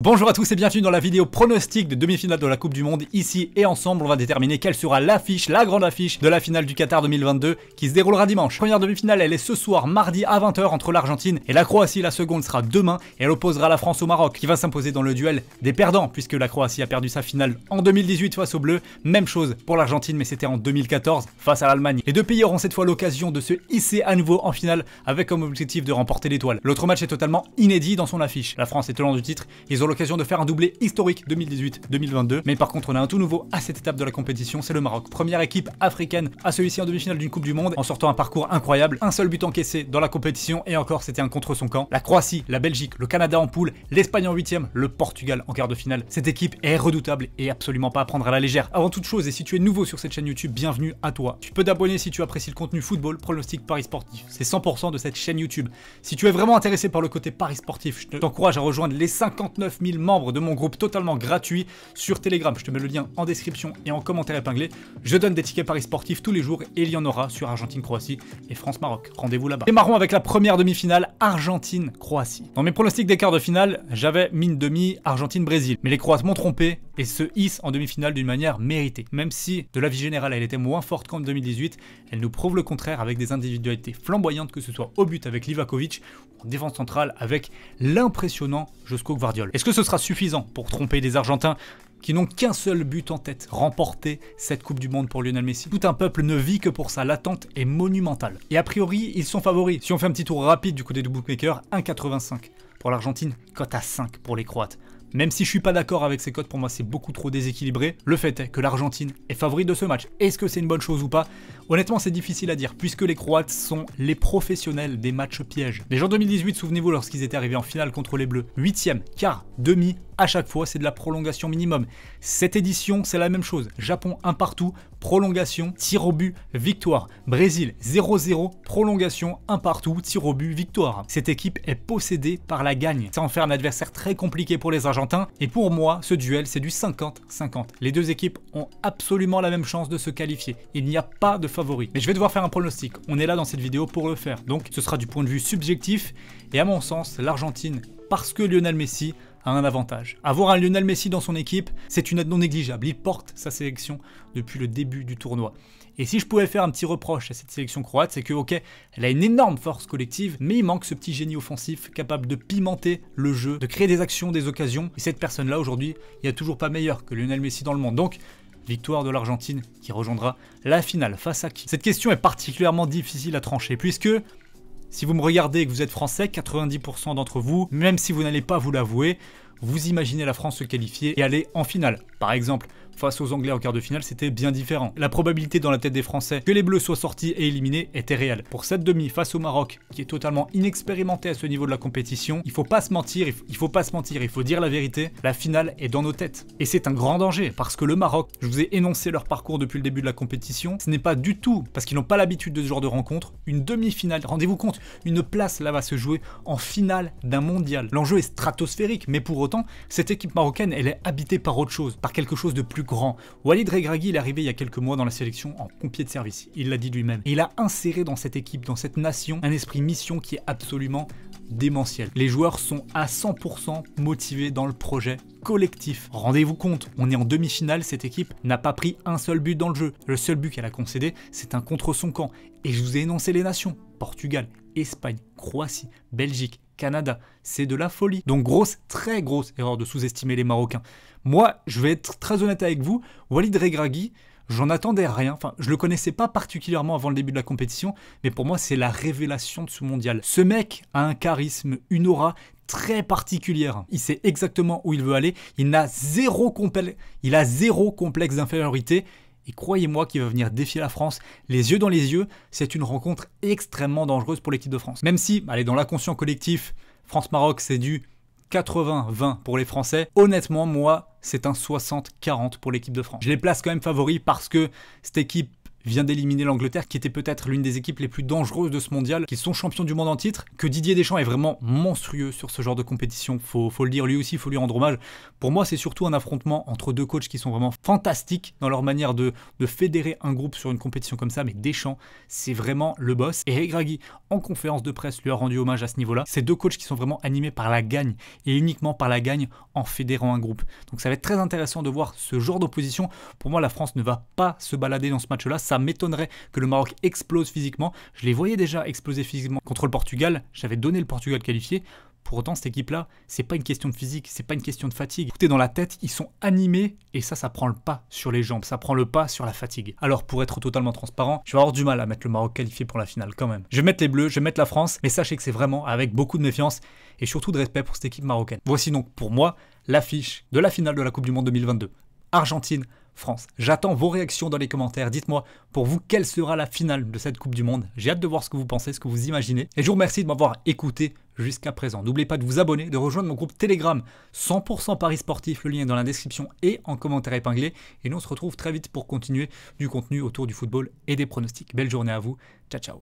Bonjour à tous et bienvenue dans la vidéo pronostic de demi-finale de la Coupe du Monde. Ici et ensemble, on va déterminer quelle sera l'affiche, la grande affiche de la finale du Qatar 2022 qui se déroulera dimanche. Première demi-finale, elle est ce soir, mardi à 20h entre l'Argentine et la Croatie. La seconde sera demain et elle opposera la France au Maroc qui va s'imposer dans le duel des perdants puisque la Croatie a perdu sa finale en 2018 face au Bleus. Même chose pour l'Argentine mais c'était en 2014 face à l'Allemagne. Les deux pays auront cette fois l'occasion de se hisser à nouveau en finale avec comme objectif de remporter l'étoile. L'autre match est totalement inédit dans son affiche. La France est tenant du titre l'occasion de faire un doublé historique 2018-2022. Mais par contre, on a un tout nouveau à cette étape de la compétition, c'est le Maroc. Première équipe africaine à celui-ci en demi-finale d'une Coupe du Monde en sortant un parcours incroyable. Un seul but encaissé dans la compétition et encore c'était un contre son camp. La Croatie, la Belgique, le Canada en poule, l'Espagne en huitième, le Portugal en quart de finale. Cette équipe est redoutable et absolument pas à prendre à la légère. Avant toute chose, et si tu es nouveau sur cette chaîne YouTube, bienvenue à toi. Tu peux t'abonner si tu apprécies le contenu football, pronostic, paris sportif. C'est 100% de cette chaîne YouTube. Si tu es vraiment intéressé par le côté paris sportif, je t'encourage à rejoindre les 59 membres de mon groupe totalement gratuit sur Telegram. Je te mets le lien en description et en commentaire épinglé. Je donne des tickets paris sportifs tous les jours et il y en aura sur Argentine-Croatie et France-Maroc. Rendez-vous là-bas. Démarrons avec la première demi-finale Argentine-Croatie. Dans mes pronostics des quarts de finale, j'avais mine demi Argentine-Brésil. Mais les Croates m'ont trompé et se hissent en demi-finale d'une manière méritée. Même si, de la vie générale, elle était moins forte qu'en 2018, elle nous prouve le contraire avec des individualités flamboyantes, que ce soit au but avec Livakovic défense centrale avec l'impressionnant Josco Guardiol. Est-ce que ce sera suffisant pour tromper des Argentins qui n'ont qu'un seul but en tête, remporter cette Coupe du Monde pour Lionel Messi. Tout un peuple ne vit que pour ça, l'attente est monumentale. Et a priori, ils sont favoris. Si on fait un petit tour rapide du côté du bookmaker, 1,85 pour l'Argentine, cote à 5 pour les Croates. Même si je suis pas d'accord avec ces codes, pour moi c'est beaucoup trop déséquilibré. Le fait est que l'Argentine est favorite de ce match. Est-ce que c'est une bonne chose ou pas Honnêtement, c'est difficile à dire puisque les Croates sont les professionnels des matchs pièges. Déjà en 2018, souvenez-vous lorsqu'ils étaient arrivés en finale contre les Bleus, 8 quart, demi, à chaque fois, c'est de la prolongation minimum. Cette édition, c'est la même chose. Japon, un partout, prolongation, tir au but, victoire. Brésil, 0-0, prolongation, un partout, tir au but, victoire. Cette équipe est possédée par la gagne. Ça en fait un adversaire très compliqué pour les Argentins. Et pour moi, ce duel, c'est du 50-50. Les deux équipes ont absolument la même chance de se qualifier. Il n'y a pas de favori. Mais je vais devoir faire un pronostic. On est là dans cette vidéo pour le faire. Donc, ce sera du point de vue subjectif. Et à mon sens, l'Argentine, parce que Lionel Messi un avantage. Avoir un Lionel Messi dans son équipe, c'est une aide non négligeable. Il porte sa sélection depuis le début du tournoi. Et si je pouvais faire un petit reproche à cette sélection croate, c'est que, ok, elle a une énorme force collective, mais il manque ce petit génie offensif capable de pimenter le jeu, de créer des actions, des occasions. Et cette personne-là, aujourd'hui, il n'y a toujours pas meilleur que Lionel Messi dans le monde. Donc, victoire de l'Argentine qui rejoindra la finale face à qui Cette question est particulièrement difficile à trancher puisque si vous me regardez et que vous êtes français, 90% d'entre vous, même si vous n'allez pas vous l'avouer, vous imaginez la France se qualifier et aller en finale. Par exemple, face aux Anglais en quart de finale, c'était bien différent. La probabilité dans la tête des Français que les Bleus soient sortis et éliminés était réelle. Pour cette demi face au Maroc, qui est totalement inexpérimenté à ce niveau de la compétition, il faut pas se mentir, il faut pas se mentir, il faut dire la vérité, la finale est dans nos têtes. Et c'est un grand danger, parce que le Maroc, je vous ai énoncé leur parcours depuis le début de la compétition, ce n'est pas du tout, parce qu'ils n'ont pas l'habitude de ce genre de rencontre, une demi-finale, rendez-vous compte, une place là va se jouer en finale d'un mondial. L'enjeu est stratosphérique, mais pour autant, cette équipe marocaine, elle est habitée par autre chose, par quelque chose de plus grand. Walid Regragui, est arrivé il y a quelques mois dans la sélection en pompier de service, il l'a dit lui-même. il a inséré dans cette équipe, dans cette nation, un esprit mission qui est absolument démentiel. Les joueurs sont à 100% motivés dans le projet collectif. Rendez-vous compte, on est en demi-finale, cette équipe n'a pas pris un seul but dans le jeu. Le seul but qu'elle a concédé, c'est un contre son camp. Et je vous ai énoncé les nations. Portugal, Espagne, Croatie, Belgique, Canada. C'est de la folie. Donc grosse, très grosse erreur de sous-estimer les Marocains. Moi, je vais être très honnête avec vous, Walid Regragui, j'en attendais rien. Enfin, je le connaissais pas particulièrement avant le début de la compétition, mais pour moi, c'est la révélation de ce mondial. Ce mec a un charisme, une aura très particulière. Il sait exactement où il veut aller. Il n'a zéro, il a zéro complexe d'infériorité. Et croyez-moi qu'il va venir défier la France les yeux dans les yeux. C'est une rencontre extrêmement dangereuse pour l'équipe de France. Même si, allez, dans l'inconscient collectif, France-Maroc, c'est du 80-20 pour les Français. Honnêtement, moi, c'est un 60-40 pour l'équipe de France. Je les place quand même favoris parce que cette équipe vient d'éliminer l'Angleterre, qui était peut-être l'une des équipes les plus dangereuses de ce mondial, qui sont champions du monde en titre, que Didier Deschamps est vraiment monstrueux sur ce genre de compétition. Faut, faut le dire, lui aussi, faut lui rendre hommage. Pour moi, c'est surtout un affrontement entre deux coachs qui sont vraiment fantastiques dans leur manière de, de fédérer un groupe sur une compétition comme ça, mais Deschamps, c'est vraiment le boss. Et Regragui, en conférence de presse, lui a rendu hommage à ce niveau-là. Ces deux coachs qui sont vraiment animés par la gagne, et uniquement par la gagne en fédérant un groupe. Donc ça va être très intéressant de voir ce genre d'opposition. Pour moi, la France ne va pas se balader dans ce match-là ça m'étonnerait que le Maroc explose physiquement. Je les voyais déjà exploser physiquement contre le Portugal. J'avais donné le Portugal qualifié. Pour autant, cette équipe-là, c'est pas une question de physique, c'est pas une question de fatigue. Écoutez dans la tête, ils sont animés et ça, ça prend le pas sur les jambes, ça prend le pas sur la fatigue. Alors, pour être totalement transparent, je vais avoir du mal à mettre le Maroc qualifié pour la finale quand même. Je vais mettre les Bleus, je vais mettre la France, mais sachez que c'est vraiment avec beaucoup de méfiance et surtout de respect pour cette équipe marocaine. Voici donc pour moi l'affiche de la finale de la Coupe du Monde 2022. Argentine, France. J'attends vos réactions dans les commentaires. Dites-moi pour vous quelle sera la finale de cette Coupe du Monde. J'ai hâte de voir ce que vous pensez, ce que vous imaginez. Et je vous remercie de m'avoir écouté jusqu'à présent. N'oubliez pas de vous abonner, de rejoindre mon groupe Telegram 100% Paris Sportif. Le lien est dans la description et en commentaire épinglé. Et nous on se retrouve très vite pour continuer du contenu autour du football et des pronostics. Belle journée à vous. Ciao ciao.